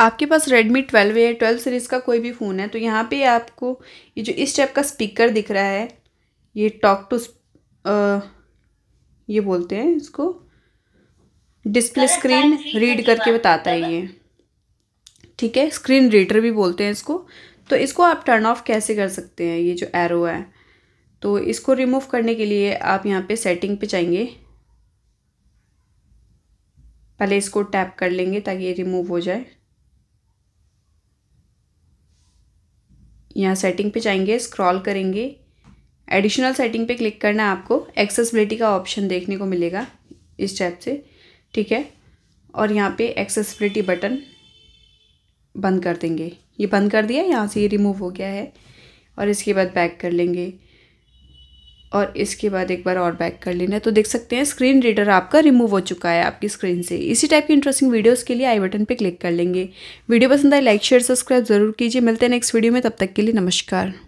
आपके पास Redmi 12 है 12 series का कोई भी फ़ोन है तो यहाँ पे आपको ये जो इस टाइप का स्पीकर दिख रहा है ये टॉक टू ये बोलते हैं इसको डिस्प्ले स्क्रीन रीड करके बताता है ये ठीक है स्क्रीन रीडर भी बोलते हैं इसको तो इसको आप टर्न ऑफ कैसे कर सकते हैं ये जो एरो है तो इसको रिमूव करने के लिए आप यहाँ पे सेटिंग पे जाएंगे पहले इसको टैप कर लेंगे ताकि ये रिमूव हो जाए यहाँ सेटिंग पे जाएंगे स्क्रॉल करेंगे एडिशनल सेटिंग पे क्लिक करना है आपको एक्सेसिबिलिटी का ऑप्शन देखने को मिलेगा इस टैब से ठीक है और यहाँ पे एक्सेसिबिलिटी बटन बंद कर देंगे ये बंद कर दिया यहाँ से ये रिमूव हो गया है और इसके बाद बैक कर लेंगे और इसके बाद एक बार और बैक कर लेना है तो देख सकते हैं स्क्रीन रीडर आपका रिमूव हो चुका है आपकी स्क्रीन से इसी टाइप की इंटरेस्टिंग वीडियोस के लिए आई बटन पे क्लिक कर लेंगे वीडियो पसंद आए लाइक शेयर सब्सक्राइब जरूर कीजिए मिलते हैं नेक्स्ट वीडियो में तब तक के लिए नमस्कार